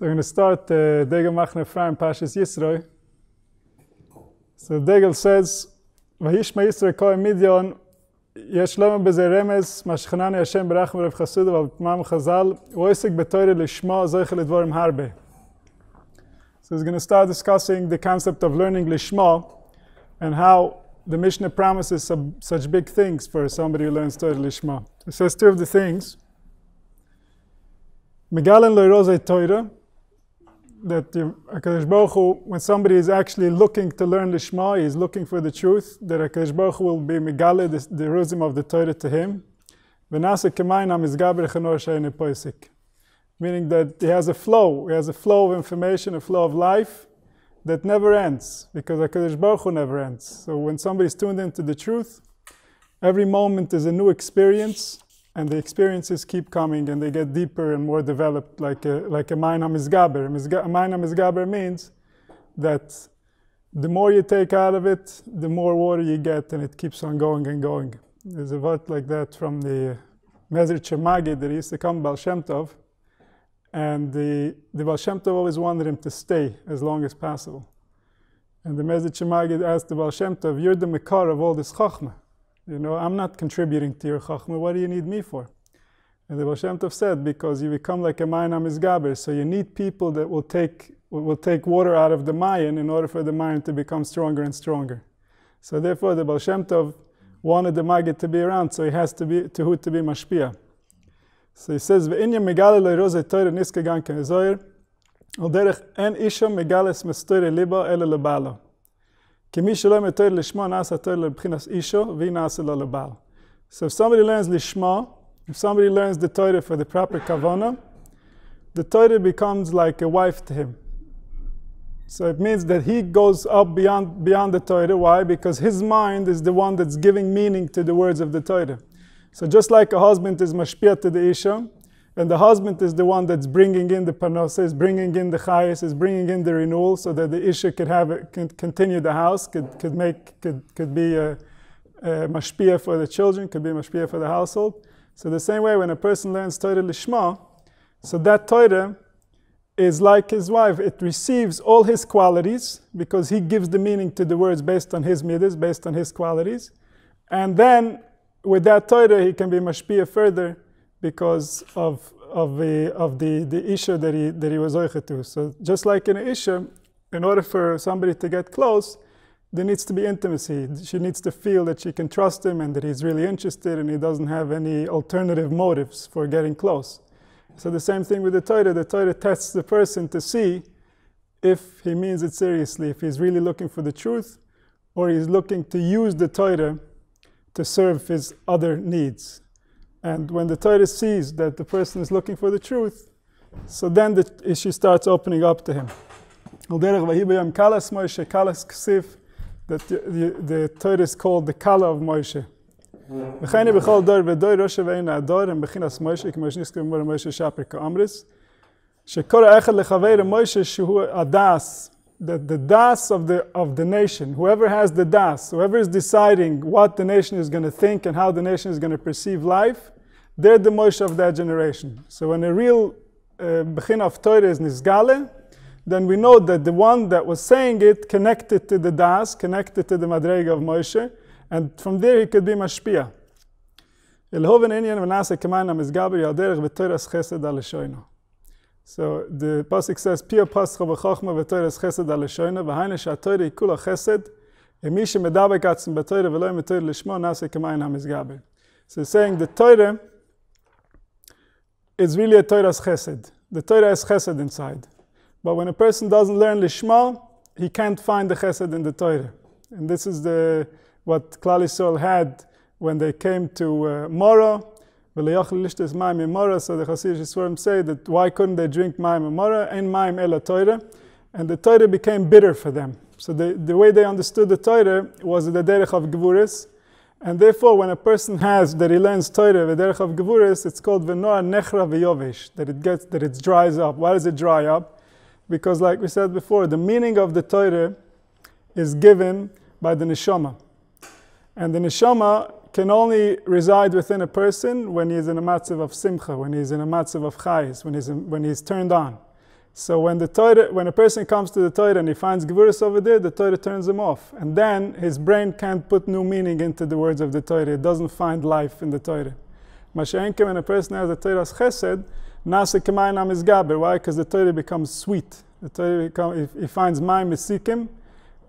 So we're going to start the uh, Degel Machne Ephraim Pashas Yisroi. So Degel says, Vayishma Yisroi Kohen midyon, yesh לנו בזה רמז, מה Hashem השם ברחם רב חסוד ועל תמם חז"ל, הוא עסק בתוירה So he's going to start discussing the concept of learning lishma and how the Mishnah promises some, such big things for somebody who learns Torah lishma. It says two of the things. Megalen loyrozei Torah, that HaKadosh Baruch Hu, when somebody is actually looking to learn the Shema, he's looking for the truth, that HaKadosh Baruch Hu will be Megale, the, the Ruzim of the Torah to him. Meaning that he has a flow, he has a flow of information, a flow of life that never ends, because HaKadosh Baruch Hu never ends. So when somebody's tuned into the truth, every moment is a new experience, and the experiences keep coming and they get deeper and more developed, like a, like a Mein Hamizgaber. Mein Hamizgaber means that the more you take out of it, the more water you get, and it keeps on going and going. There's a vart like that from the Mezer Chemagi that used to come Baal Shem Tov, and the, the Baal Shem Tov always wanted him to stay as long as possible. And the Mezer Chemagi asked the Baal Shem Tov, you're the Mekar of all this Chachmah you know, I'm not contributing to your Chachma. What do you need me for? And the Baal Tov said, because you become like a Mayanam Isgaber, so you need people that will take, will take water out of the Mayan in order for the Mayan to become stronger and stronger. So therefore, the Baal Tov wanted the Maggid to be around, so he has to be, to who to be Mashpia. So he says, Ve'inyam megale le'roze teure niske gan ke'ezoyer, al en isha megales mestere liba ele lebalo. So if somebody learns lishma, if somebody learns the Torah for the proper kavana, the Torah becomes like a wife to him. So it means that he goes up beyond, beyond the Torah. Why? Because his mind is the one that's giving meaning to the words of the Torah. So just like a husband is mashpia to the Isha, and the husband is the one that's bringing in the panosa, is bringing in the chayas, is bringing in the renewal so that the issue could have it, could continue the house, could, could make, could, could be a, a mashpia for the children, could be a mashpia for the household. So the same way when a person learns Torah Lishma, so that Torah is like his wife. It receives all his qualities because he gives the meaning to the words based on his midas, based on his qualities. And then with that Torah, he can be mashpia further because of of the of the the issue that he that he was oichet to. So just like in an issue, in order for somebody to get close, there needs to be intimacy. She needs to feel that she can trust him and that he's really interested and he doesn't have any alternative motives for getting close. So the same thing with the Torah. The Torah tests the person to see if he means it seriously, if he's really looking for the truth, or he's looking to use the Torah to serve his other needs. And when the Torah sees that the person is looking for the truth, so then the issue starts opening up to him. That the, the, the Torah is called the Kala of Moshe. וכן בכל דור ודור ראשו ואין הדור הם בחינס מוישה כמו שנזכר במור מוישה שפר כאמרס שכל האחד לחבר מוישה שהוא הדס the, the das of the, of the nation, whoever has the das, whoever is deciding what the nation is going to think and how the nation is going to perceive life, they're the Moshe of that generation. So when a real uh, Bechin of Torah is nisgale, then we know that the one that was saying it connected to the das, connected to the Madrega of Moshe, and from there he could be Mashpia. So the pasuk says, "Pia pascha v'chachma v'toyres chesed alishona v'hayne shatoyre kula chesed emisha medavek atzim b'toyre v'loy metoyre lishmo nase kamayin hamizgabe." So saying the Torah is really a Torah's chesed. The Torah has chesed inside, but when a person doesn't learn lishma, he can't find the chesed in the Torah, and this is the what Klal Yisrael had when they came to uh, Mora so the Hasidic Swarm say that why couldn't they drink Maim Amora and Maim Ela Torah? And the Torah became bitter for them. So the, the way they understood the Torah was the Derech of Gevuris. And therefore, when a person has that he learns Torah, the Derech of Gevuris, it's called Venoah Nechra V'yovish, that it gets, that it dries up. Why does it dry up? Because, like we said before, the meaning of the Torah is given by the Neshama. And the Neshama can only reside within a person when he is in a matzav of simcha, when he is in a matzav of chayis, when he's, in, when he's turned on. So when the Torah, when a person comes to the Torah and he finds Gevuras over there, the Torah turns him off. And then his brain can't put new meaning into the words of the Torah. It doesn't find life in the Torah. Masha'enkim, when a person has the Torah's chesed, nasa k'mayinam is gaber. Why? Because the Torah becomes sweet. The Torah becomes, he finds my misikim,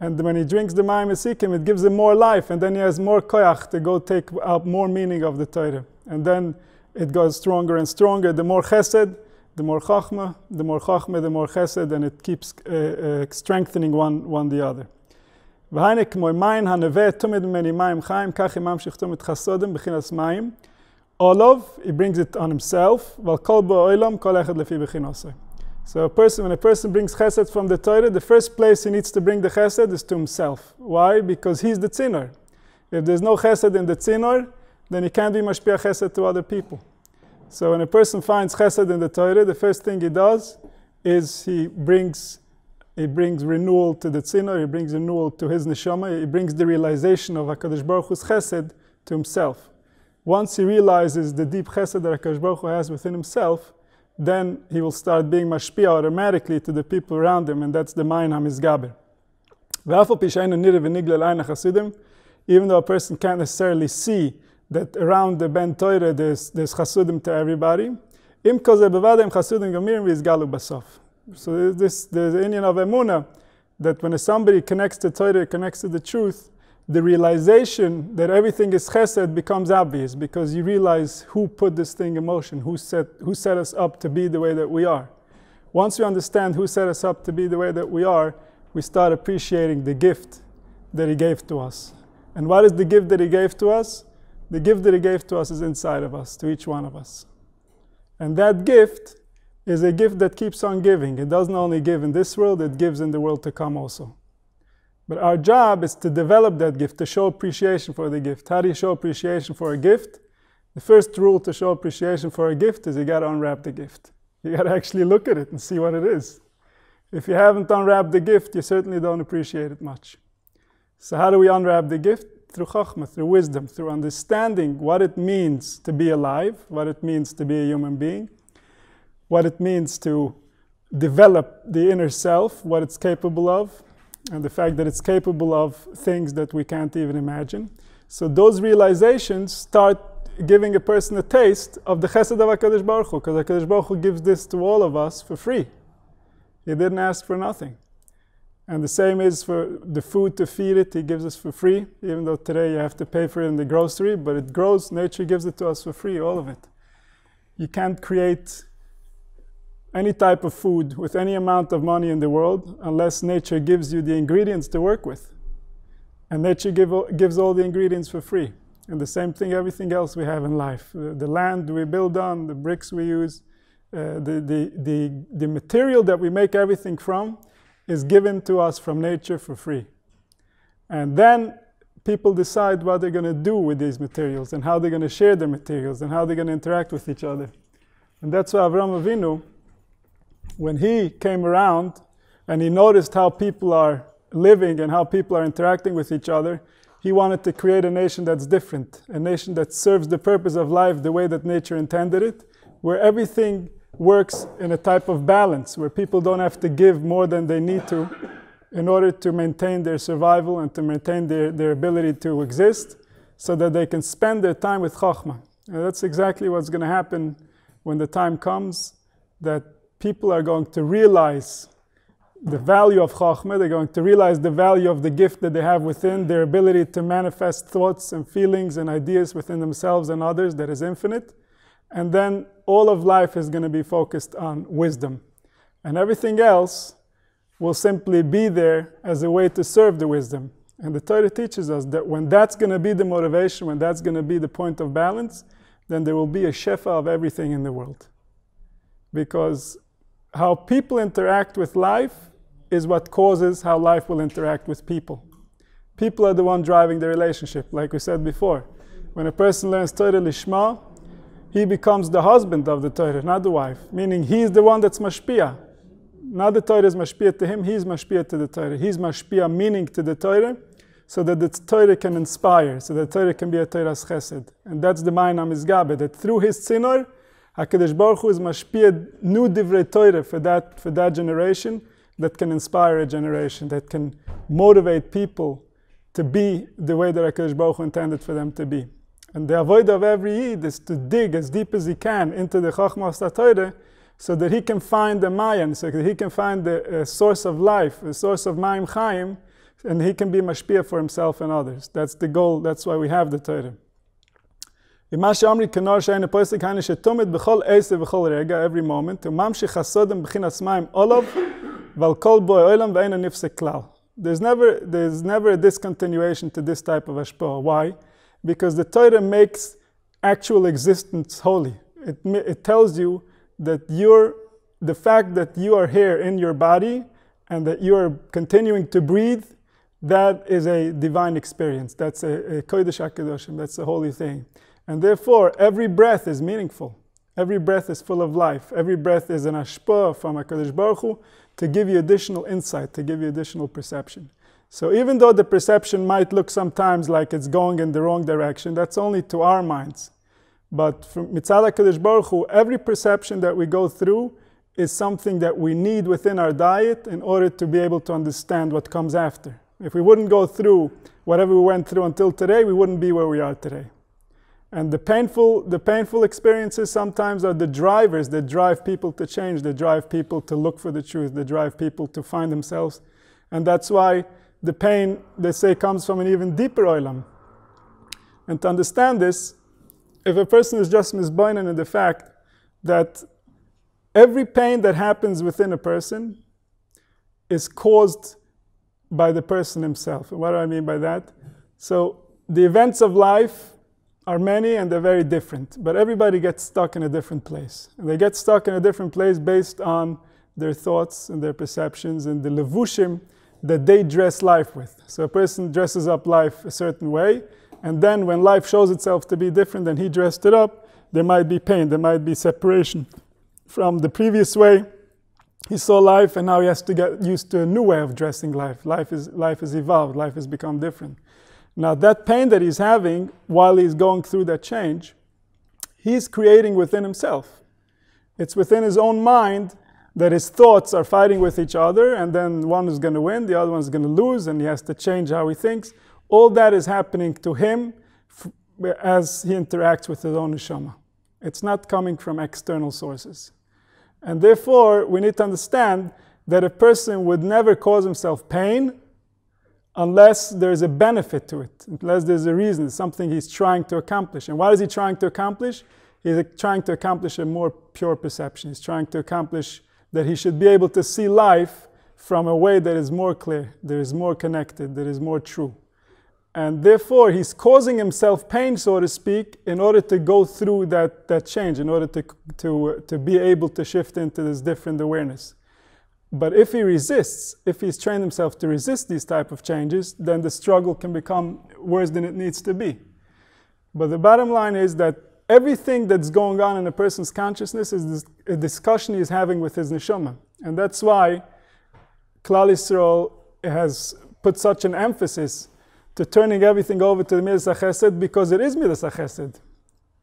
and when he drinks the Mayim Esikim, it gives him more life, and then he has more koyach to go take out more meaning of the Torah. And then it goes stronger and stronger. The more chesed, the more chachma, the more chachma, the more chesed, and it keeps uh, uh, strengthening one, one the other. והנה כמו מים הנווה תומד ממני מים חיים, כך ימם שכתום את חסודם All of, he brings it on himself, ועל כל בו אוילום, כל אחד לפי so a person, when a person brings chesed from the Torah, the first place he needs to bring the chesed is to himself. Why? Because he's the tzinor. If there's no chesed in the tzinor, then he can't be mashpia chesed to other people. So when a person finds chesed in the Torah, the first thing he does is he brings he brings renewal to the tzinor, he brings renewal to his neshama, he brings the realization of Hakadosh Baruch Hu's chesed to himself. Once he realizes the deep chesed that Hakadosh Baruch Hu has within himself, then he will start being mashpia automatically to the people around him, and that's the mayin hamizgaber. Even though a person can't necessarily see that around the Ben Torah there's, there's chasudim to everybody, so this, there's the Indian of emuna that when somebody connects to Torah, connects to the truth, the realization that everything is chesed becomes obvious because you realize who put this thing in motion, who set, who set us up to be the way that we are. Once you understand who set us up to be the way that we are, we start appreciating the gift that He gave to us. And what is the gift that He gave to us? The gift that He gave to us is inside of us, to each one of us. And that gift is a gift that keeps on giving. It doesn't only give in this world, it gives in the world to come also. But our job is to develop that gift, to show appreciation for the gift. How do you show appreciation for a gift? The first rule to show appreciation for a gift is you got to unwrap the gift. You got to actually look at it and see what it is. If you haven't unwrapped the gift, you certainly don't appreciate it much. So, how do we unwrap the gift? Through chachma, through wisdom, through understanding what it means to be alive, what it means to be a human being, what it means to develop the inner self, what it's capable of, and the fact that it's capable of things that we can't even imagine. So those realizations start giving a person a taste of the chesed of HaKadosh Baruch Hu, because HaKadosh Baruch Hu gives this to all of us for free. He didn't ask for nothing. And the same is for the food to feed it, He gives us for free, even though today you have to pay for it in the grocery, but it grows, nature gives it to us for free, all of it. You can't create any type of food with any amount of money in the world unless nature gives you the ingredients to work with. And nature give, gives all the ingredients for free. And the same thing, everything else we have in life uh, the land we build on, the bricks we use, uh, the, the, the, the material that we make everything from is given to us from nature for free. And then people decide what they're going to do with these materials and how they're going to share the materials and how they're going to interact with each other. And that's why Avram Avinu when he came around and he noticed how people are living and how people are interacting with each other, he wanted to create a nation that's different, a nation that serves the purpose of life the way that nature intended it, where everything works in a type of balance, where people don't have to give more than they need to in order to maintain their survival and to maintain their, their ability to exist so that they can spend their time with Chachma. And that's exactly what's going to happen when the time comes that people are going to realize the value of Chachma, they're going to realize the value of the gift that they have within, their ability to manifest thoughts and feelings and ideas within themselves and others that is infinite. And then all of life is going to be focused on wisdom. And everything else will simply be there as a way to serve the wisdom. And the Torah teaches us that when that's going to be the motivation, when that's going to be the point of balance, then there will be a shefa of everything in the world. Because how people interact with life is what causes how life will interact with people. People are the one driving the relationship, like we said before. When a person learns Torah Lishma, he becomes the husband of the Torah, not the wife. Meaning he is the one that's mashpia. Not the Torah is mashpia to him, he's mashpia to the Torah. He's mashpia meaning to the Torah, so that the Torah can inspire, so that the Torah can be a Torah's chesed. And that's the is Gabe, that through his sinner, HaKadosh Baruch Hu is mashpia new divrei Torah for that, for that generation that can inspire a generation, that can motivate people to be the way that HaKadosh Baruch Hu intended for them to be. And the avoid of every Yid is to dig as deep as he can into the Chachmas Torah so that he can find the Mayan, so that he can find the uh, source of life, the source of Mayim Chaim, and he can be mashpia for himself and others. That's the goal, that's why we have the Torah. ומה שאומרי כנור שאין הפוסק היינו every moment, There's never, there's never a discontinuation to this type of ashpoa. Why? Because the Torah makes actual existence holy. It, it tells you that you're, the fact that you are here in your body and that you are continuing to breathe, that is a divine experience. That's a, a Kodesh HaKadoshim. That's a holy thing. And therefore, every breath is meaningful. Every breath is full of life. Every breath is an ashpa from HaKadosh Baruch Hu to give you additional insight, to give you additional perception. So even though the perception might look sometimes like it's going in the wrong direction, that's only to our minds. But from Mitzad HaKadosh Baruch Hu, every perception that we go through is something that we need within our diet in order to be able to understand what comes after. If we wouldn't go through whatever we went through until today, we wouldn't be where we are today. And the painful, the painful experiences sometimes are the drivers that drive people to change, that drive people to look for the truth, that drive people to find themselves. And that's why the pain, they say, comes from an even deeper oilam. And to understand this, if a person is just misbinding in the fact that every pain that happens within a person is caused by the person himself. And what do I mean by that? So the events of life are many and they're very different, but everybody gets stuck in a different place. And they get stuck in a different place based on their thoughts and their perceptions and the levushim that they dress life with. So a person dresses up life a certain way, and then when life shows itself to be different than he dressed it up, there might be pain, there might be separation from the previous way he saw life, and now he has to get used to a new way of dressing life. Life is life has evolved, life has become different. Now, that pain that he's having while he's going through that change, he's creating within himself. It's within his own mind that his thoughts are fighting with each other, and then one is going to win, the other one is going to lose, and he has to change how he thinks. All that is happening to him as he interacts with his own neshama. It's not coming from external sources. And therefore, we need to understand that a person would never cause himself pain unless there's a benefit to it, unless there's a reason, something he's trying to accomplish. And what is he trying to accomplish? He's trying to accomplish a more pure perception. He's trying to accomplish that he should be able to see life from a way that is more clear, that is more connected, that is more true. And therefore, he's causing himself pain, so to speak, in order to go through that, that change, in order to, to, to be able to shift into this different awareness. But if he resists, if he's trained himself to resist these type of changes, then the struggle can become worse than it needs to be. But the bottom line is that everything that's going on in a person's consciousness is a discussion he's having with his neshama. And that's why Klal Yisrael has put such an emphasis to turning everything over to the Midas HaChesed because it is Midas HaChesed.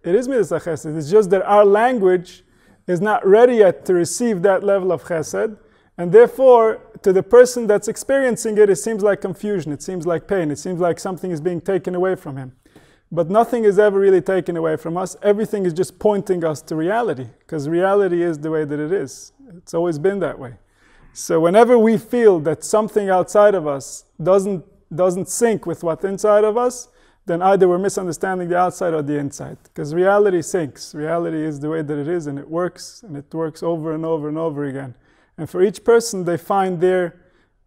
It is Midas HaChesed. It's just that our language is not ready yet to receive that level of Chesed. And therefore, to the person that's experiencing it, it seems like confusion, it seems like pain, it seems like something is being taken away from him. But nothing is ever really taken away from us. Everything is just pointing us to reality, because reality is the way that it is. It's always been that way. So whenever we feel that something outside of us doesn't, doesn't sync with what's inside of us, then either we're misunderstanding the outside or the inside. Because reality sinks. Reality is the way that it is, and it works, and it works over and over and over again. And for each person, they find their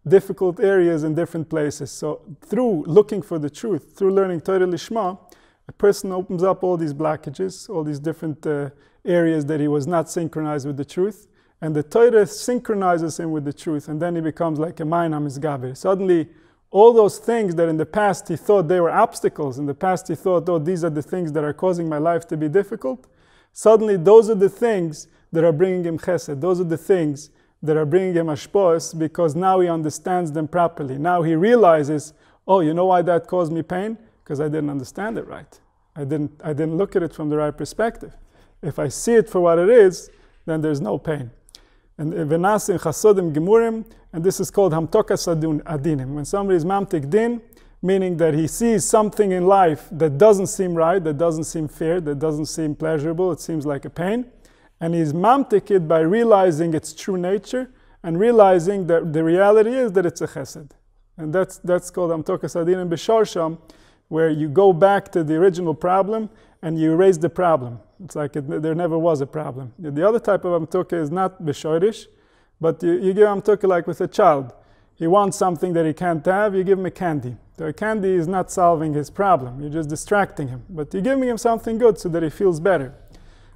difficult areas in different places. So through looking for the truth, through learning Torah Lishma, a person opens up all these blockages, all these different uh, areas that he was not synchronized with the truth. And the Torah synchronizes him with the truth, and then he becomes like a Mainam Isgaber. Suddenly, all those things that in the past he thought they were obstacles, in the past he thought, oh, these are the things that are causing my life to be difficult, suddenly those are the things that are bringing him chesed. Those are the things that are bringing him ashpos because now he understands them properly. Now he realizes, oh, you know why that caused me pain? Because I didn't understand it right. I didn't, I didn't look at it from the right perspective. If I see it for what it is, then there's no pain. And venas in chasodim gemurim, and this is called hamtoka sadun adinim. When somebody is mamtik din, meaning that he sees something in life that doesn't seem right, that doesn't seem fair, that doesn't seem pleasurable, it seems like a pain and he's mamtik it by realizing its true nature and realizing that the reality is that it's a chesed. And that's, that's called Amtoka Sadin and Bisharsham, where you go back to the original problem and you erase the problem. It's like it, there never was a problem. The other type of Amtoka is not Bishorish, but you, you give Amtoka like with a child. He wants something that he can't have, you give him a candy. The candy is not solving his problem, you're just distracting him. But you're giving him something good so that he feels better.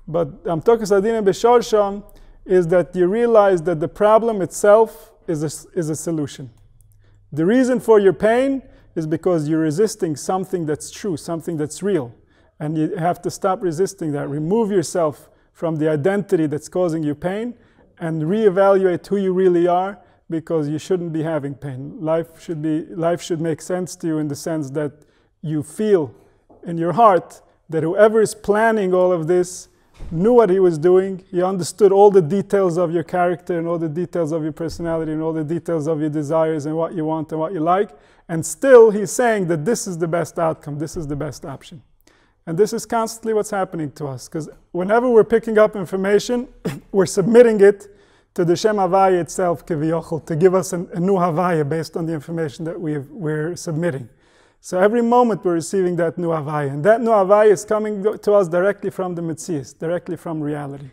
But Amtokas Adina Beshorsha is that you realize that the problem itself is a, is a solution. The reason for your pain is because you're resisting something that's true, something that's real. And you have to stop resisting that. Remove yourself from the identity that's causing you pain and reevaluate who you really are because you shouldn't be having pain. Life should, be, life should make sense to you in the sense that you feel in your heart that whoever is planning all of this knew what he was doing. He understood all the details of your character and all the details of your personality and all the details of your desires and what you want and what you like. And still, he's saying that this is the best outcome, this is the best option. And this is constantly what's happening to us because whenever we're picking up information, we're submitting it to the Shem Havaya itself, Kiviyochel, to give us an, a new Havaya based on the information that we are submitting. So every moment we're receiving that new Havaya. And that new Havaya is coming to us directly from the Mitzvahs, directly from reality.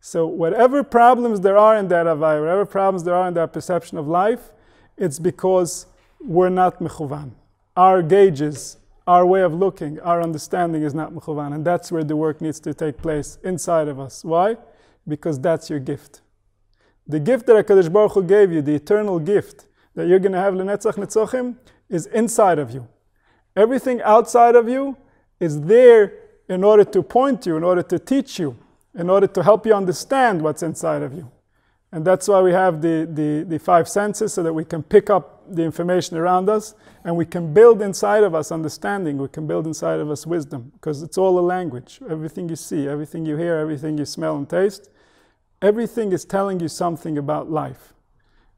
So whatever problems there are in that Havaya, whatever problems there are in that perception of life, it's because we're not Mechuvan. Our gauges, our way of looking, our understanding is not Mechuvan. And that's where the work needs to take place inside of us. Why? Because that's your gift. The gift that HaKadosh Baruch Hu gave you, the eternal gift that you're going to have Lenetzach Netzochim, is inside of you. Everything outside of you is there in order to point you, in order to teach you, in order to help you understand what's inside of you. And that's why we have the, the, the, five senses so that we can pick up the information around us and we can build inside of us understanding, we can build inside of us wisdom because it's all a language. Everything you see, everything you hear, everything you smell and taste, everything is telling you something about life.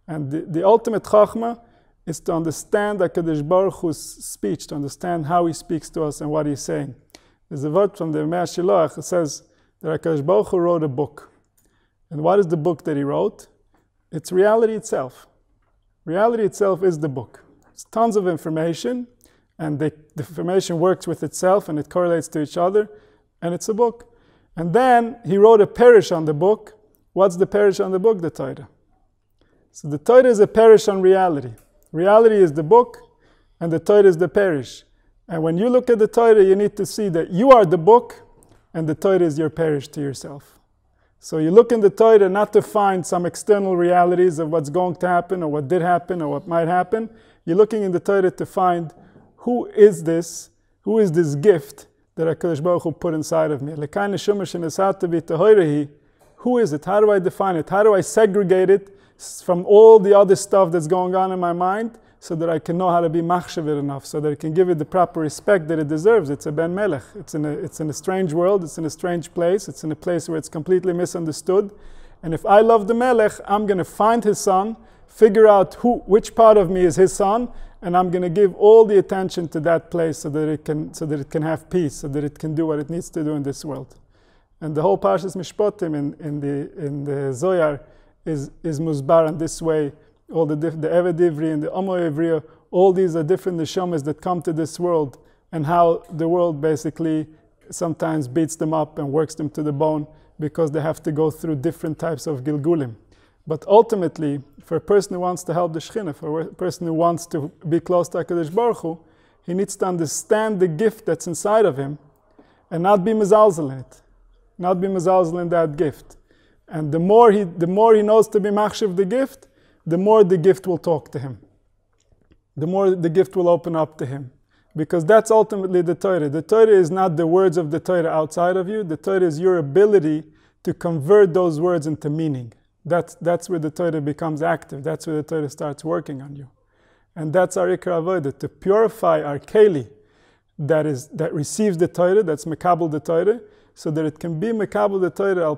And the, the ultimate chachma is to understand HaKadosh Baruch Hu's speech, to understand how he speaks to us and what he's saying. There's a word from the Mea Shiloach that says that HaKadosh Baruch Hu wrote a book. And what is the book that he wrote? It's reality itself. Reality itself is the book. It's tons of information, and the, the information works with itself and it correlates to each other, and it's a book. And then he wrote a parish on the book. What's the parish on the book? The Torah. So the Torah is a parish on reality. Reality is the book, and the Torah is the parish. And when you look at the Torah, you need to see that you are the book, and the Torah is your parish to yourself. So you look in the Torah not to find some external realities of what's going to happen, or what did happen, or what might happen. You're looking in the Torah to find who is this, who is this gift that HaKadosh Baruch Hu put inside of me. Who is it? How do I define it? How do I segregate it from all the other stuff that's going on in my mind so that I can know how to be machshavir enough, so that I can give it the proper respect that it deserves. It's a ben melech. It's in a, it's in a strange world. It's in a strange place. It's in a place where it's completely misunderstood. And if I love the melech, I'm going to find his son, figure out who, which part of me is his son, and I'm going to give all the attention to that place so that it can, so that it can have peace, so that it can do what it needs to do in this world. And the whole Parshas Mishpatim in, in, the, in the Zohar is, is Muzbar in this way. All the, the Eved Ivri and the Omo all these are different neshamas that come to this world and how the world basically sometimes beats them up and works them to the bone because they have to go through different types of Gilgulim. But ultimately, for a person who wants to help the Shechina, for a person who wants to be close to HaKadosh Baruch Hu, he needs to understand the gift that's inside of him and not be mezalzel in it, not be mezalzel in that gift. And the more he, the more he knows to be machshiv the gift, the more the gift will talk to him. The more the gift will open up to him. Because that's ultimately the Torah. The Torah is not the words of the Torah outside of you. The Torah is your ability to convert those words into meaning. That's, that's where the Torah becomes active. That's where the Torah starts working on you. And that's our Ikra Avodah, to purify our Keli that, is, that receives the Torah, that's Makabal the Torah, so that it can be Makabal the Torah al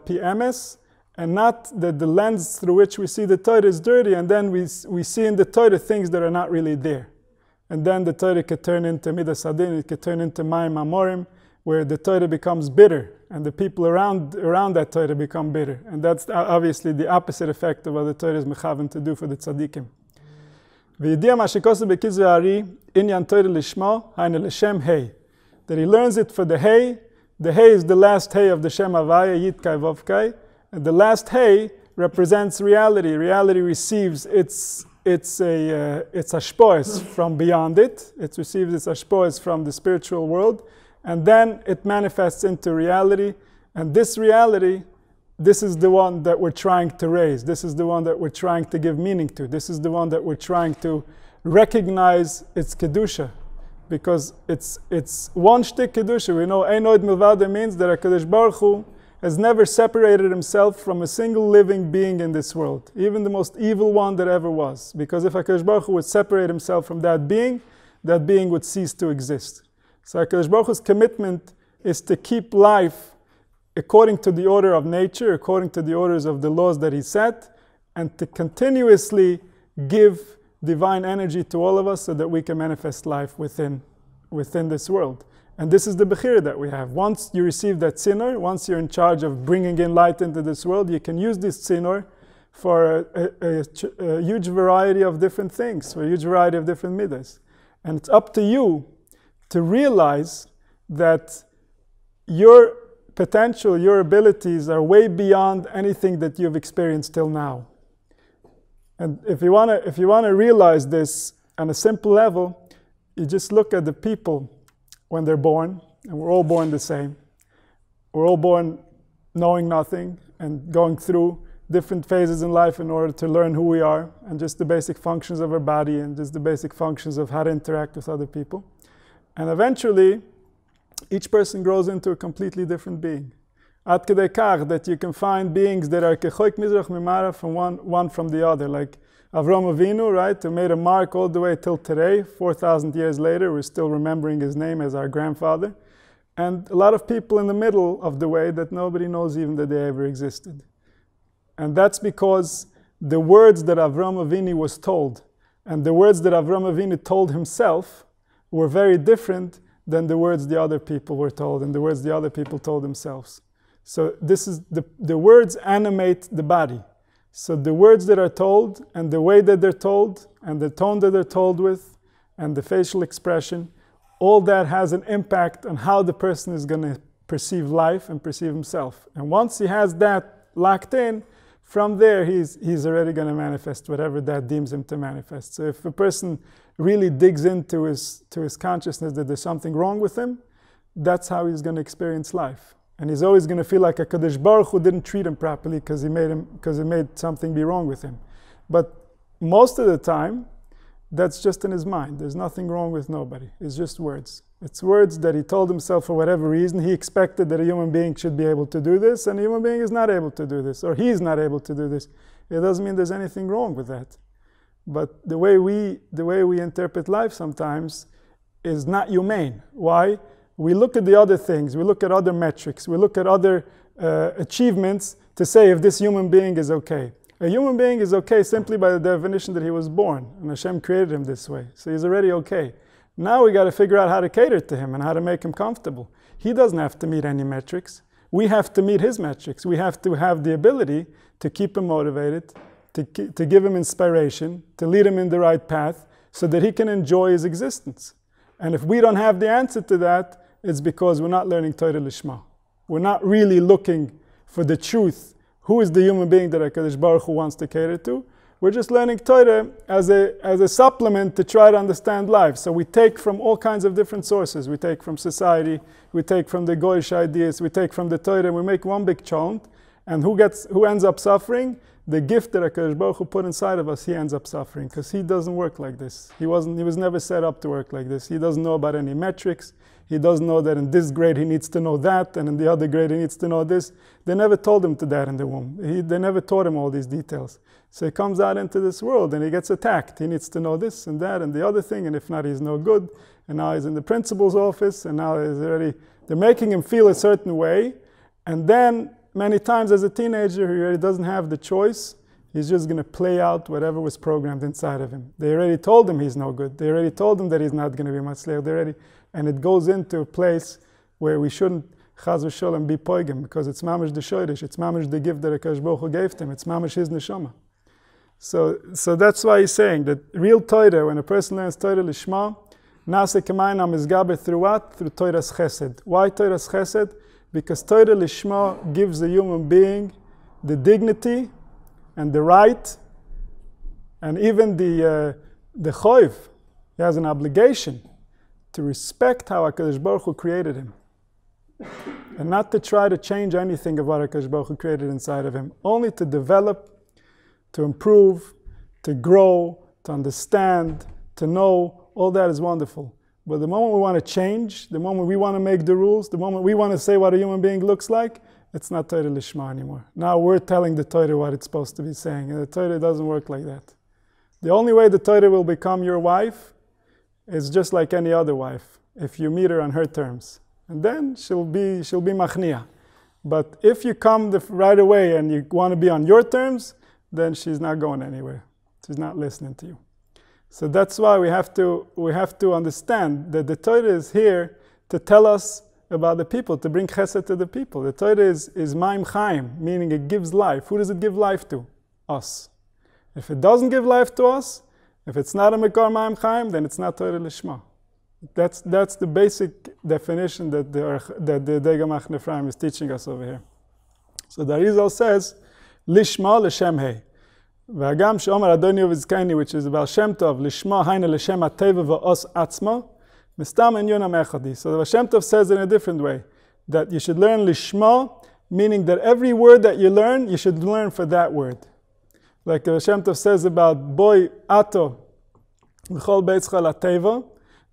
and not that the lens through which we see the Torah is dirty, and then we, we see in the Torah things that are not really there. And then the Torah could turn into Midas Adin, it could turn into Mayim Amorim, where the Torah becomes bitter, and the people around, around that Torah become bitter. And that's obviously the opposite effect of what the Torah is mechavim to do for the tzaddikim. That he learns it for the hay. The hay is the last hay of the Shem Avaya, Yitkai Vovkai. The last hey represents reality. Reality receives its it's a uh, it's ashpoes from beyond it. It receives its ashpoes from the spiritual world, and then it manifests into reality. And this reality, this is the one that we're trying to raise. This is the one that we're trying to give meaning to. This is the one that we're trying to recognize its kedusha, because it's it's one shtik kedusha. We know Einoid Milvada means that kedush Baruch Hu has never separated himself from a single living being in this world, even the most evil one that ever was. Because if HaKadosh Baruch Hu would separate himself from that being, that being would cease to exist. So HaKadosh Baruch Hu's commitment is to keep life according to the order of nature, according to the orders of the laws that He set, and to continuously give divine energy to all of us so that we can manifest life within, within this world. And this is the Bechira that we have. Once you receive that Sinner, once you're in charge of bringing in light into this world, you can use this Sinner for a, a, a, a huge variety of different things, for a huge variety of different midas. And it's up to you to realize that your potential, your abilities are way beyond anything that you've experienced till now. And if you want to if you want to realize this on a simple level, you just look at the people when they're born, and we're all born the same. We're all born knowing nothing and going through different phases in life in order to learn who we are and just the basic functions of our body and just the basic functions of how to interact with other people. And eventually, each person grows into a completely different being. At that you can find beings that are kechoik mizrach from one, one from the other, like Avram Avinu, right, who made a mark all the way till today, 4,000 years later, we're still remembering his name as our grandfather. And a lot of people in the middle of the way that nobody knows even that they ever existed. And that's because the words that Avram Avinu was told and the words that Avram Avinu told himself were very different than the words the other people were told and the words the other people told themselves. So this is the, the words animate the body. So the words that are told and the way that they're told and the tone that they're told with and the facial expression, all that has an impact on how the person is going to perceive life and perceive himself. And once he has that locked in, from there he's, he's already going to manifest whatever that deems him to manifest. So if a person really digs into his, to his consciousness that there's something wrong with him, that's how he's going to experience life. And he's always going to feel like a kaddish Baruch who didn't treat him properly because he made him because he made something be wrong with him. But most of the time, that's just in his mind. There's nothing wrong with nobody. It's just words. It's words that he told himself for whatever reason. He expected that a human being should be able to do this, and a human being is not able to do this, or he is not able to do this. It doesn't mean there's anything wrong with that. But the way we, the way we interpret life sometimes is not humane. Why? we look at the other things, we look at other metrics, we look at other uh, achievements to say if this human being is okay. A human being is okay simply by the definition that he was born, and Hashem created him this way, so he's already okay. Now we got to figure out how to cater to him and how to make him comfortable. He doesn't have to meet any metrics. We have to meet his metrics. We have to have the ability to keep him motivated, to, to give him inspiration, to lead him in the right path so that he can enjoy his existence. And if we don't have the answer to that, it's because we're not learning Torah Lishma. We're not really looking for the truth. Who is the human being that HaKadosh Baruch Hu wants to cater to? We're just learning Torah as a, as a supplement to try to understand life. So we take from all kinds of different sources. We take from society, we take from the Goyish ideas, we take from the Torah, and we make one big chant. And who gets who ends up suffering? The gift that Akash Baruch Hu put inside of us, he ends up suffering because he doesn't work like this. He wasn't he was never set up to work like this. He doesn't know about any metrics. He doesn't know that in this grade he needs to know that, and in the other grade he needs to know this. They never told him to that in the womb. He, they never taught him all these details. So he comes out into this world and he gets attacked. He needs to know this and that and the other thing, and if not, he's no good. And now he's in the principal's office, and now he's already, they're making him feel a certain way. And then many times as a teenager, he really doesn't have the choice. He's just going to play out whatever was programmed inside of him. They already told him he's no good. They already told him that he's not going to be Matzliach. They already, and it goes into a place where we shouldn't, chaz v'sholem, be poigim, because it's mamish the shoyrish, it's mamish the gift that Akash Baruch gave to him, it's mamish his neshama. So, so that's why he's saying that real Torah, when a person learns Torah lishma, nase k'mayinam is gabe Through Torah's chesed. Why Torah's chesed? because Torah Lishma gives a human being the dignity and the right and even the, uh, the choiv. He has an obligation to respect how HaKadosh Baruch Hu created him and not to try to change anything of what HaKadosh Baruch Hu created inside of him, only to develop, to improve, to grow, to understand, to know. All that is wonderful. But the moment we want to change, the moment we want to make the rules, the moment we want to say what a human being looks like, it's not Torah Lishma anymore. Now we're telling the Torah what it's supposed to be saying, and the Torah doesn't work like that. The only way the Torah will become your wife is just like any other wife, if you meet her on her terms. And then she'll be, she'll be machnia. But if you come the, right away and you want to be on your terms, then she's not going anywhere. She's not listening to you. So that's why we have to, we have to understand that the Torah is here to tell us about the people, to bring chesed to the people. The Torah is, is maim chaim, meaning it gives life. Who does it give life to? Us. If it doesn't give life to us, if it's not a Mekar Maim Chaim, then it's not Torah Lishma. That's, that's the basic definition that the, that the Degamach Nefraim is teaching us over here. So the Arizal says, Lishma L'shem Hei. והגם שאומר אדוני ובזקני, which is about שם טוב, Lishma היינו לשם הטבע ועוס עצמו, מסתם עניון המאחדי. So the Vashem Tov says in a different way, that you should learn lishma, meaning that every word that you learn, you should learn for that word. Like the Vashem Tov says about boy ato, v'chol beitzchal ateva,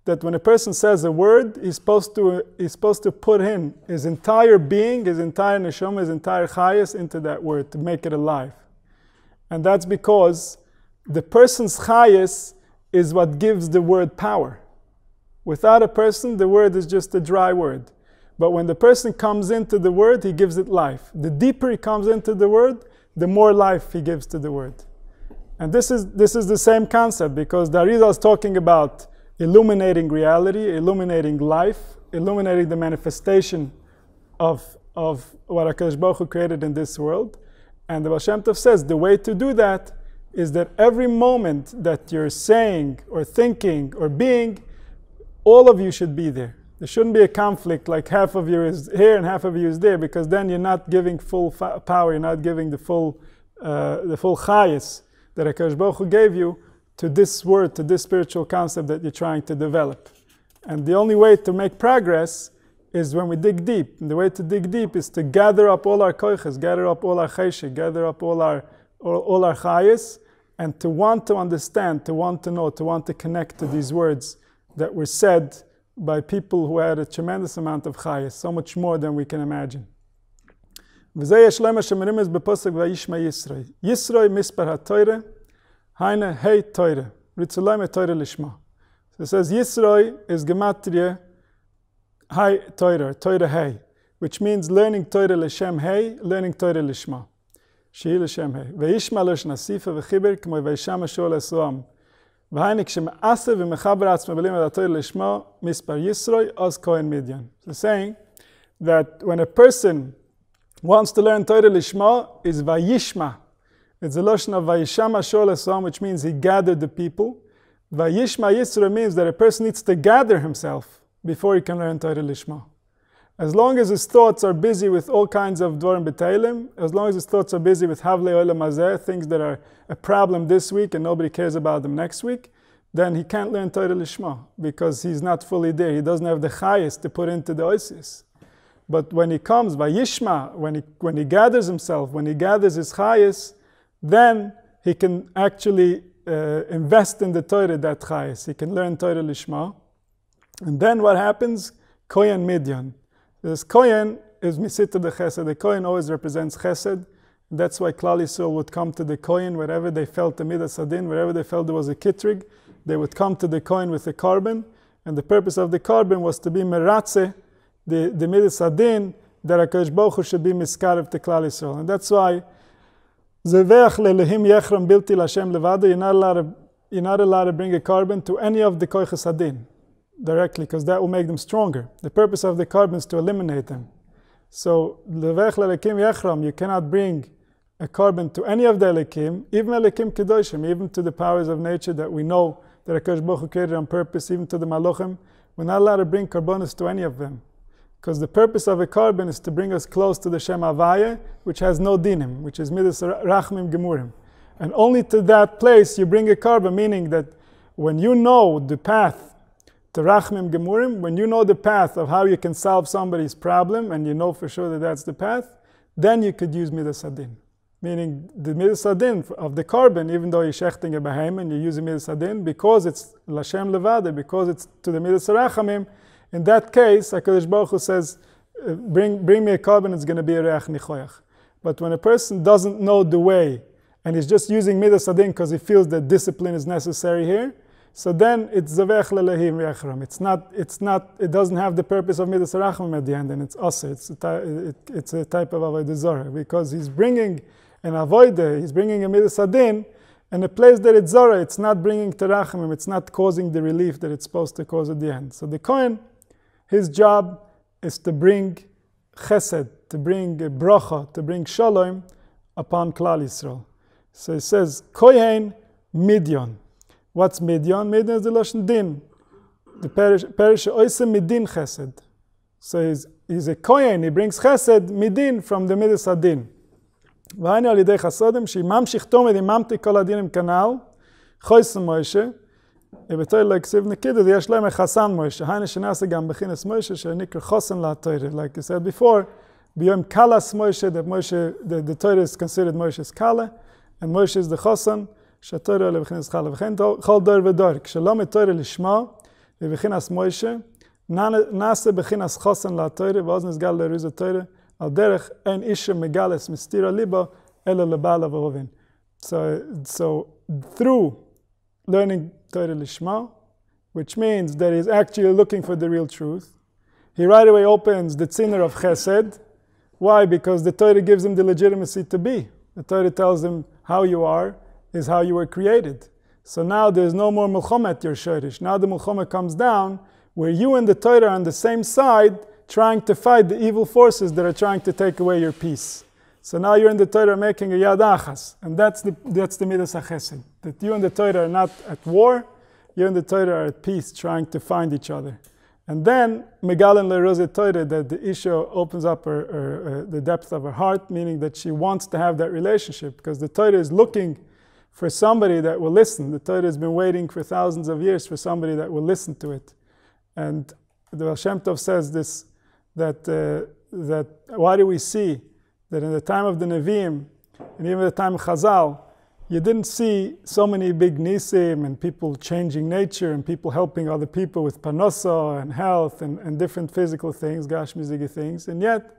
that when a person says a word, he's supposed to, he's supposed to put in his entire being, his entire neshama, his entire chayas into that word to make it alive. And that's because the person's chayas is what gives the word power. Without a person, the word is just a dry word. But when the person comes into the word, he gives it life. The deeper he comes into the word, the more life he gives to the word. And this is, this is the same concept because the is talking about illuminating reality, illuminating life, illuminating the manifestation of, of what HaKadosh Baruch Hu created in this world. And the Baal Shem Tov says the way to do that is that every moment that you're saying or thinking or being, all of you should be there. There shouldn't be a conflict like half of you is here and half of you is there because then you're not giving full fa- power, you're not giving the full, uh, the full chayas that Akash Baruch gave you to this word, to this spiritual concept that you're trying to develop. And the only way to make progress is when we dig deep. And the way to dig deep is to gather up all our koiches, gather up all our chesed, gather up all our all, all our chayas, and to want to understand, to want to know, to want to connect to these words that were said by people who had a tremendous amount of chayas, so much more than we can imagine. Yisroi misper ha-toire, heine hei toire, ritzulei me toire lishma. it says Yisroi is gematria Hi Torah, Torah Hey, which means learning Torah L'Shem Hey, learning Torah L'Shma. שהיא לשם Veishma וישמע לו שנסיפה וחיבר כמו וישמע שאול אסרום. והיינו כשמעשה ומחבר עצמו B'lim על Torah לשמו Mispar ישרוי Oz כהן Midyan. So saying that when a person wants to learn Torah Lishma is Vayishma. It's the lotion of Shol Esam, which means he gathered the people. Vayishma Yisra means that a person needs to gather himself before he can learn Torah Lishma. As long as his thoughts are busy with all kinds of Dvarim B'Teilim, as long as his thoughts are busy with Havle Olam azeh, things that are a problem this week and nobody cares about them next week, then he can't learn Torah Lishma because he's not fully there. He doesn't have the chayas to put into the oasis. But when he comes, by Yishma, when he, when he gathers himself, when he gathers his chayas, then he can actually uh, invest in the Torah that chayas. He can learn Torah Lishma. And then what happens? Koyan Midian. This koyan is Misita de Chesed. The koyan always represents Chesed. That's why Klal Yisrael would come to the koyan wherever they felt the Midas Adin, wherever they felt there was a Kitrig, they would come to the koyan with the carbon. And the purpose of the carbon was to be Meratze, the, the Midas Adin, that HaKadosh Baruch should be Miskarev to Klal Yisrael. And that's why Zeveach le'lehim yechram bilti l'Hashem levado, you're not allowed to you're not allowed to bring a carbon to any of the koyches Adin directly because that will make them stronger. The purpose of the carbon is to eliminate them. So, you cannot bring a carbon to any of the elikim, even elikim kedoshim, even to the powers of nature that we know that Akash Baruch created on purpose, even to the malachim. We're not allowed to bring carbonus to any of them. Because the purpose of a carbon is to bring us close to the Shem Avaya, which has no dinim, which is Midas Rachmim Gemurim. And only to that place you bring a carbon, meaning that when you know the path Terachmim Gemurim, when you know the path of how you can solve somebody's problem and you know for sure that that's the path, then you could use Midas Adin. Meaning the Midas Adin of the carbon, even though you're shechting a behem and you're using Midas Adin, because it's Lashem Levade, because it's to the Midas Rachamim, in that case, HaKadosh Baruch Hu says, uh, bring, bring me a carbon, it's going to be a Reach Nichoyach. But when a person doesn't know the way and he's just using Midas Adin because he feels that discipline is necessary here, so then it's Zavech Lelehim Yechram. It's not, it's not, it doesn't have the purpose of Midas Rachman at the end, and it's also, it's a, it, it's a type of Avodah because he's bringing an Avodah, he's bringing a Midas Adin, and a place that it's Zorah, it's not bringing Terachimim, it's not causing the relief that it's supposed to cause at the end. So the Kohen, his job is to bring Chesed, to bring Bracha, to bring Shalom upon Klal Yisrael. So he says, Kohen Midyon. What's Midian? Midian is the Lashon Din. The parish, parish Oise Midin Chesed. So he's, he's a Kohen, he brings Chesed, Midin, from the Midas Adin. והיינו על ידי חסודם, to שכתום את איממתי כל הדינים כנ"ל, חויסם מוישה, ובתוי לא הכסיב נקידוד, יש להם החסן מוישה. היינו שנעשה גם בחינס מוישה, שנקרא חוסן להתוירה, like you said before, ביום קלס מוישה, that the, the Torah is considered Moshe's kala, and Moshe is the chosan, שהתוירה לבחינס חלה וכן כל דור ודור, כשלא מתוירה לשמו, ובחינס מוישה, נעשה בחינס חוסן לתוירה, ואז נסגל לריז התוירה, על דרך אין איש שמגלס מסתירה ליבו, אלא לבעל אבוהבין. So, so through learning Torah Lishma, which means that he's actually looking for the real truth, he right away opens the tzinner of Chesed. Why? Because the Torah gives him the legitimacy to be. The Torah tells him how you are, is how you were created. So now there's no more Muhammad, your Shirish. Now the Muhammad comes down where you and the Torah are on the same side trying to fight the evil forces that are trying to take away your peace. So now you're in the Torah making a Yad Achas. And that's the, that's the Midas HaChesed. That you and the Torah are not at war, you and the Torah are at peace trying to find each other. And then Megalin Lerose Torah, that the issue opens up her, her, the depth of her heart, meaning that she wants to have that relationship because the Torah is looking for somebody that will listen. The Torah has been waiting for thousands of years for somebody that will listen to it. And the Baal Tov says this that, uh, that why do we see that in the time of the Nevi'im and even the time of Chazal, you didn't see so many big nisim and people changing nature and people helping other people with panosa and health and, and different physical things, gashmizigi things. And yet,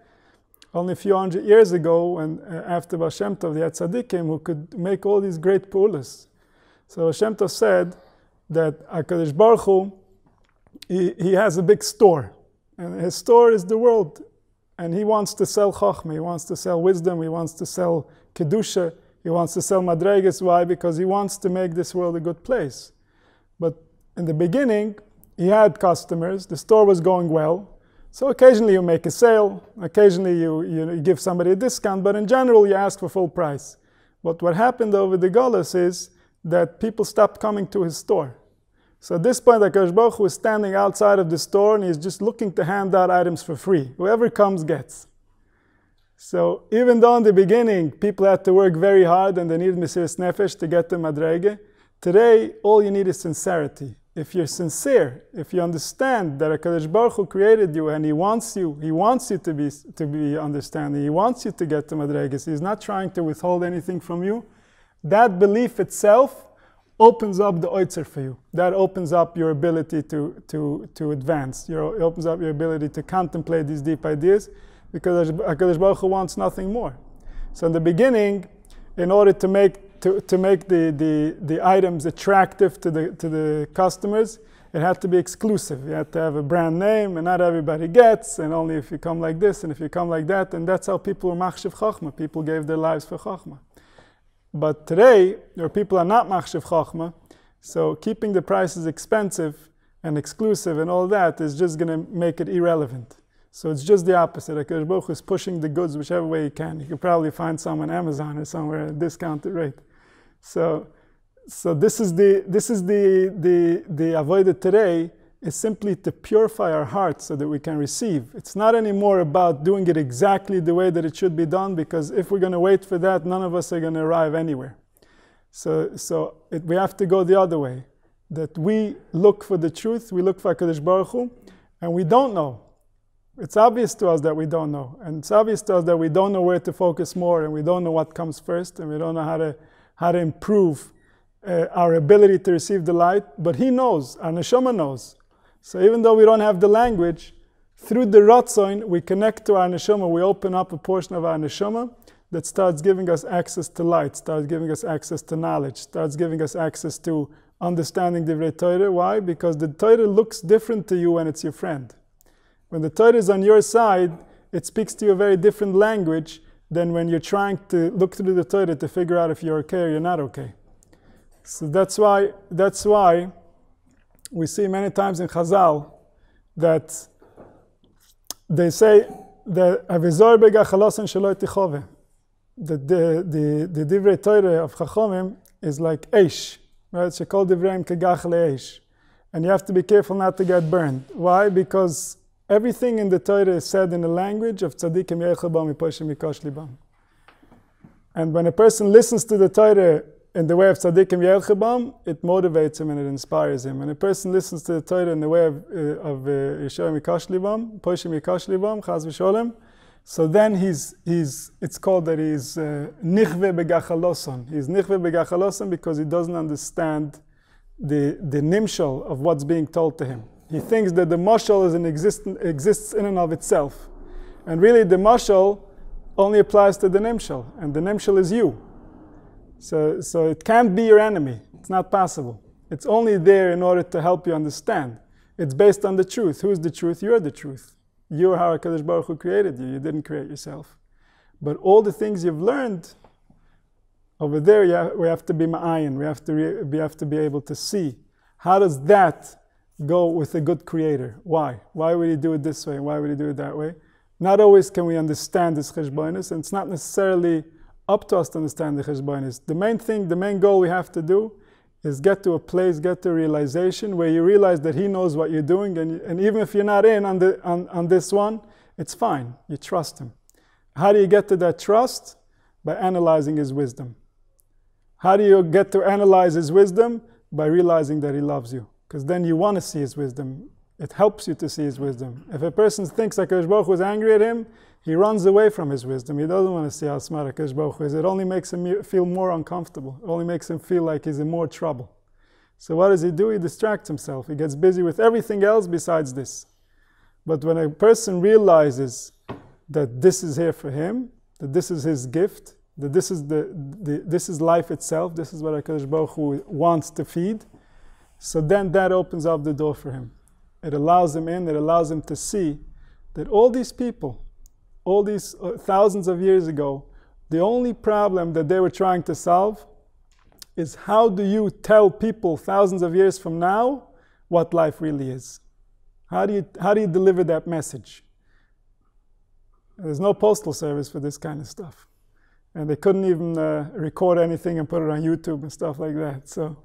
only a few hundred years ago, when uh, after Baal the Tov, they tzaddikim who could make all these great pulas. So Baal Tov said that Hakadosh Baruch Hu, he, he has a big store, and his store is the world, and he wants to sell chokhmah, he wants to sell wisdom, he wants to sell kedusha, he wants to sell madregas. Why? Because he wants to make this world a good place. But in the beginning, he had customers. The store was going well. So occasionally you make a sale, occasionally you, you give somebody a discount, but in general you ask for full price. But what happened over the Golas is that people stopped coming to his store. So at this point, Akash Baruch Hu standing outside of the store and he's just looking to hand out items for free. Whoever comes gets. So even though in the beginning people had to work very hard and they needed Mr. Nefesh to get the Madrege, today all you need is sincerity if you're sincere, if you understand that HaKadosh Baruch Hu created you and He wants you, He wants you to be, to be understanding, He wants you to get to Madregas, He's not trying to withhold anything from you, that belief itself opens up the Oitzer for you. That opens up your ability to, to, to advance, your, it opens up your ability to contemplate these deep ideas because HaKadosh Baruch Hu wants nothing more. So in the beginning, in order to make to, to make the, the, the items attractive to the, to the customers, it had to be exclusive. You had to have a brand name, and not everybody gets, and only if you come like this and if you come like that. And that's how people were machshiv Chachma. People gave their lives for Chachma. But today, your people are not machshiv Chachma, so keeping the prices expensive and exclusive and all that is just going to make it irrelevant. So it's just the opposite. HaKadosh Baruch is pushing the goods whichever way he can. You can probably find some on Amazon or somewhere at a discounted rate. So, so this is the this is the the the avoided today is simply to purify our hearts so that we can receive. It's not anymore about doing it exactly the way that it should be done because if we're going to wait for that, none of us are going to arrive anywhere. So, so it, we have to go the other way, that we look for the truth, we look for Hakadosh Baruch Hu, and we don't know. It's obvious to us that we don't know, and it's obvious to us that we don't know where to focus more, and we don't know what comes first, and we don't know how to how to improve uh, our ability to receive the light, but He knows, our neshama knows. So even though we don't have the language, through the Ratzon, we connect to our neshama, we open up a portion of our neshama that starts giving us access to light, starts giving us access to knowledge, starts giving us access to understanding the Torah. Why? Because the Torah looks different to you when it's your friend. When the Torah is on your side, it speaks to you a very different language than when you're trying to look through the Torah to figure out if you're okay or you're not okay. So that's why, that's why we see many times in Chazal that they say that bega tichove. That the, the, the divrei Torah of Chachomim is like Eish, right? called divreim kegach le'esh. And you have to be careful not to get burned. Why? Because Everything in the Torah is said in the language of tzaddikim yeichabam iposhim yikosh And when a person listens to the Torah in the way of tzaddikim yeichabam, it motivates him and it inspires him. When a person listens to the Torah in the way of uh, uh, yeshayim yikosh libam, poshim yikosh libam, chaz v'sholem, so then he's, he's, it's called that he's uh, nichve begachaloson. He's nichve begachaloson because he doesn't understand the, the nimshal of what's being told to him. He thinks that the mashal is an exist, exists in and of itself. And really, the mashal only applies to the nemshal, and the nemshal is you. So, so it can't be your enemy. It's not possible. It's only there in order to help you understand. It's based on the truth. Who's the truth? You're the truth. You're how HaKadosh Baruch Hu created you. You didn't create yourself. But all the things you've learned over there, we have to be ma'ayin. We have to, we have to be able to see. How does that go with a good creator. Why? Why would he do it this way? Why would he do it that way? Not always can we understand this cheshbonis, and it's not necessarily up to us to understand the cheshbonis. The main thing, the main goal we have to do is get to a place, get to a realization where you realize that he knows what you're doing, and, and even if you're not in on, the, on, on this one, it's fine. You trust him. How do you get to that trust? By analyzing his wisdom. How do you get to analyze his wisdom? By realizing that he loves you because then you want to see his wisdom. It helps you to see his wisdom. If a person thinks HaKadosh Baruch Hu is angry at him, he runs away from his wisdom. He doesn't want to see how smart Baruch is. It only makes him feel more uncomfortable. It only makes him feel like he's in more trouble. So what does he do? He distracts himself. He gets busy with everything else besides this. But when a person realizes that this is here for him, that this is his gift, that this is, the, the this is life itself, this is what HaKadosh Baruch Hu wants to feed, so then that opens up the door for him. It allows him in, it allows him to see that all these people, all these uh, thousands of years ago, the only problem that they were trying to solve is how do you tell people thousands of years from now what life really is? How do you, how do you deliver that message? There's no postal service for this kind of stuff. And they couldn't even uh, record anything and put it on YouTube and stuff like that. So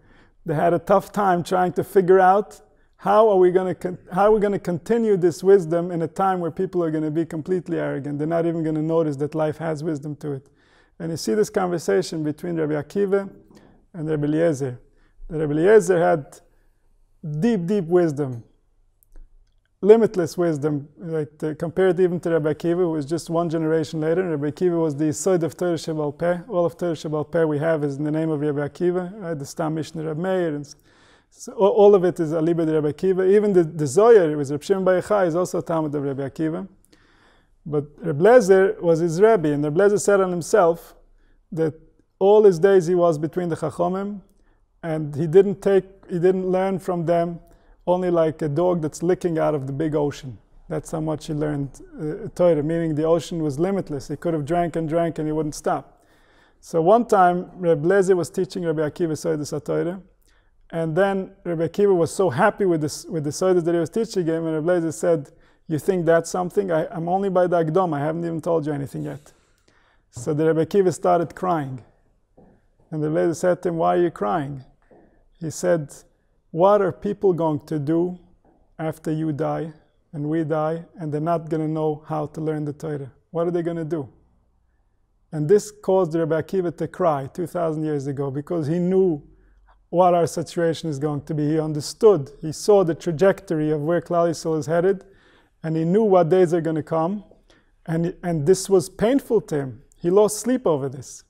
they had a tough time trying to figure out how are we going to how are we going to continue this wisdom in a time where people are going to be completely arrogant? They're not even going to notice that life has wisdom to it. And you see this conversation between Rabbi Akiva and Rabbi Eliezer. Rabbi Eliezer had deep, deep wisdom limitless wisdom, right? compared even to Rabbi Akiva, who was just one generation later. Rabbi Akiva was the Soid of Torah Shebal Peh. All of Torah Shebal Peh we have is in the name of Rabbi Akiva, right? The Stam Mishnah Rabbi Meir. And so all of it is alibed Rabbi Akiva. Even the, the Zoyer, it was Rabbi Shimon Bar is also Talmud of Rabbi Akiva. But Rabbi Lezer was his Rebbe, and Rabbi Lezer said on himself that all his days he was between the Chachomim, and he didn't take, he didn't learn from them only like a dog that's licking out of the big ocean. That's how much he learned uh, Torah, meaning the ocean was limitless. He could have drank and drank and he wouldn't stop. So one time, Reb Leze was teaching Rabbi Akiva Soides Torah, and then Rabbi Akiva was so happy with, this, with the Soides that he was teaching him, and Reb Leze said, you think that's something? I, am only by the Agdom, I haven't even told you anything yet. So the Akiva started crying. And the lady said to him, Why are you crying? He said, what are people going to do after you die and we die and they're not going to know how to learn the Torah? What are they going to do? And this caused Rabbi Akiva to cry 2,000 years ago because he knew what our situation is going to be. He understood, he saw the trajectory of where Klal is headed and he knew what days are going to come. And, and this was painful to him. He lost sleep over this.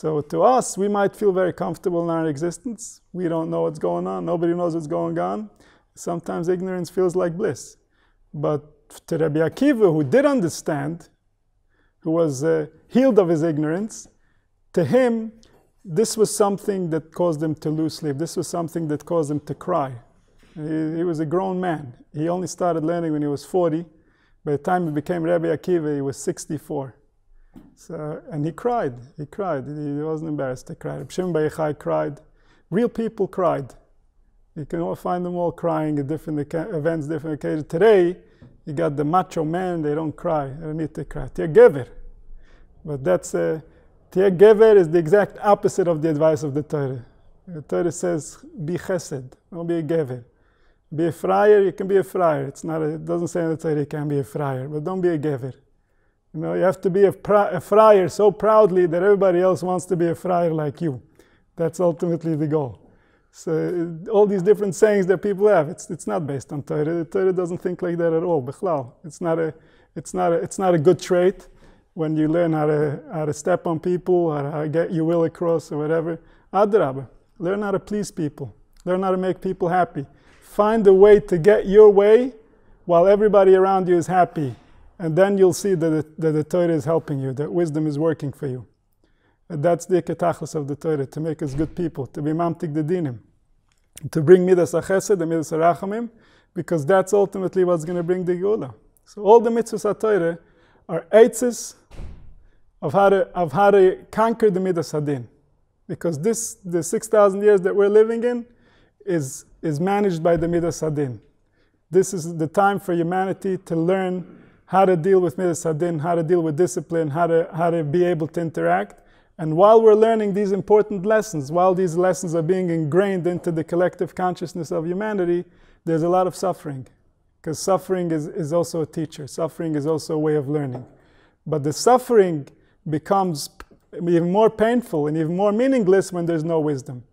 So to us, we might feel very comfortable in our existence. We don't know what's going on. Nobody knows what's going on. Sometimes ignorance feels like bliss. But to Rabbi Akiva, who did understand, who was uh, healed of his ignorance, to him, this was something that caused him to lose sleep. This was something that caused him to cry. He, he was a grown man. He only started learning when he was 40. By the time he became Rabbi Akiva, he was 64. So, and he cried. He cried. He wasn't embarrassed. He cried. Shimon Bar cried. Real people cried. You can all find them all crying at different events, different occasions. Today, you got the macho man. They don't cry. They don't need to cry. They're But that's a, uh, gever is the exact opposite of the advice of the Torah. The Torah says, be chesed, don't be a gever. Be a friar, you can be a friar. It's not a, it doesn't say in the Torah you can be a friar, but don't be a gever. You know, you have to be a, a friar so proudly that everybody else wants to be a friar like you. That's ultimately the goal. So uh, all these different sayings that people have, it's, it's not based on Torah. The Torah doesn't think like that at all. Bechlal. It's not a, it's not a, it's not a good trait when you learn how to, how to step on people, how to get your will across or whatever. Adraba. Learn how to please people. Learn how to make people happy. Find a way to get your way while everybody around you is happy. And then you'll see that, it, that the Torah is helping you, that wisdom is working for you. And that's the ketachlis of the Torah, to make us good people, to be mamtik the dinim, to bring midas achesed and midas rachamim, because that's ultimately what's going to bring the geula. So all the mitzvahs of Torah are eitzes of how to, of how to conquer the midas hadin. Because this, the 6,000 years that we're living in is, is managed by the midas hadin. This is the time for humanity to learn how to deal with midas how to deal with discipline, how to, how to be able to interact. And while we're learning these important lessons, while these lessons are being ingrained into the collective consciousness of humanity, there's a lot of suffering. Because suffering is, is also a teacher, suffering is also a way of learning. But the suffering becomes even more painful and even more meaningless when there's no wisdom.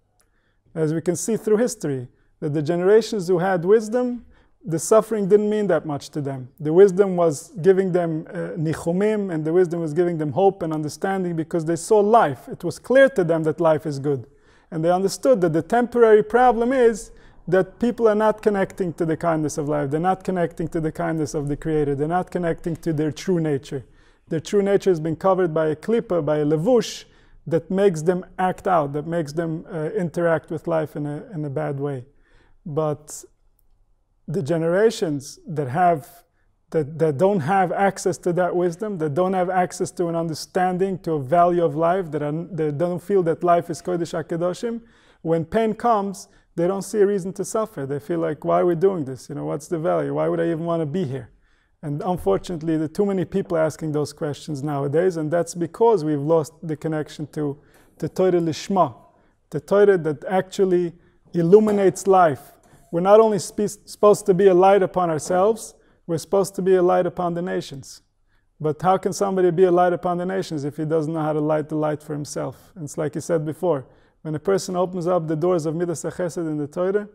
As we can see through history, that the generations who had wisdom the suffering didn't mean that much to them. The wisdom was giving them uh, nichumim, and the wisdom was giving them hope and understanding because they saw life. It was clear to them that life is good. And they understood that the temporary problem is that people are not connecting to the kindness of life. They're not connecting to the kindness of the Creator. They're not connecting to their true nature. Their true nature has been covered by a klippa, by a levush, that makes them act out, that makes them uh, interact with life in a, in a bad way. But the generations that have that, that don't have access to that wisdom, that don't have access to an understanding, to a value of life, that, are, that don't feel that life is Kodesh akadoshim when pain comes, they don't see a reason to suffer. They feel like, why are we doing this? You know, what's the value? Why would I even want to be here? And unfortunately, there are too many people asking those questions nowadays, and that's because we've lost the connection to the Torah Lishma, the Torah that actually illuminates life, we're not only supposed to be a light upon ourselves, we're supposed to be a light upon the nations. But how can somebody be a light upon the nations if he doesn't know how to light the light for himself? And it's like he said before when a person opens up the doors of Midas Chesed in the Torah,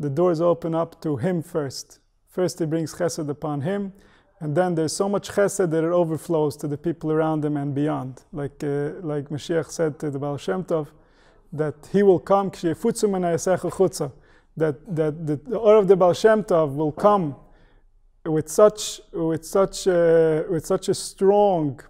the doors open up to him first. First, he brings Chesed upon him, and then there's so much Chesed that it overflows to the people around him and beyond. Like, uh, like Mashiach said to the Baal Shem Tov, that he will come, that, that, that the Or of the Baal Shem Tov will come with such, with such, uh, with such a strong,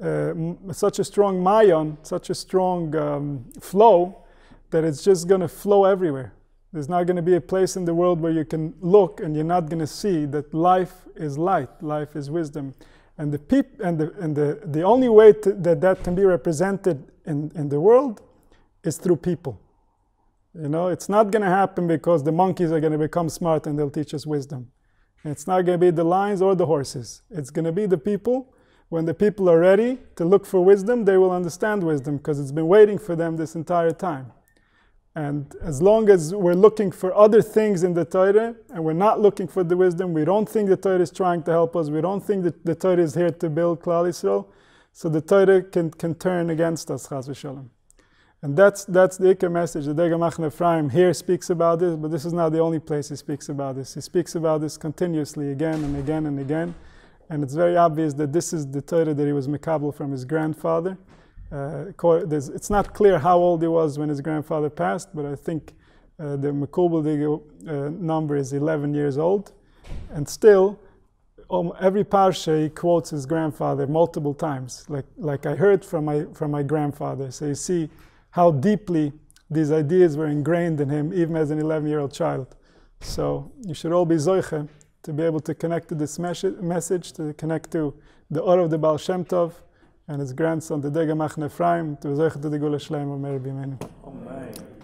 uh, such a strong mayon, such a strong um, flow, that it's just going to flow everywhere. There's not going to be a place in the world where you can look and you're not going to see that life is light, life is wisdom. And the, peop- and the, and the, the only way to, that that can be represented in, in the world is through people. You know, it's not going to happen because the monkeys are going to become smart and they'll teach us wisdom. It's not going to be the lions or the horses. It's going to be the people. When the people are ready to look for wisdom, they will understand wisdom because it's been waiting for them this entire time. And as long as we're looking for other things in the Torah and we're not looking for the wisdom, we don't think the Torah is trying to help us, we don't think that the Torah is here to build Klal Yisrael, so the Torah can, can turn against us, Chaz v'shalom. And that's, that's the Ikka message. The Dega Machne here speaks about this, but this is not the only place he speaks about this. He speaks about this continuously again and again and again. And it's very obvious that this is the Torah that he was Mikabel from his grandfather. Uh, it's not clear how old he was when his grandfather passed, but I think uh, the Mikubal uh, number is 11 years old. And still, um, every parsha he quotes his grandfather multiple times, like, like I heard from my, from my grandfather. So you see, how deeply these ideas were ingrained in him even as an 11 year old child. So you should all be Zoiche to be able to connect to this message, to connect to the Or of the Baal Shem Tov and his grandson, the Degamach Machne to Zoiche to the Gula Shleim of Meribimenu. Amen.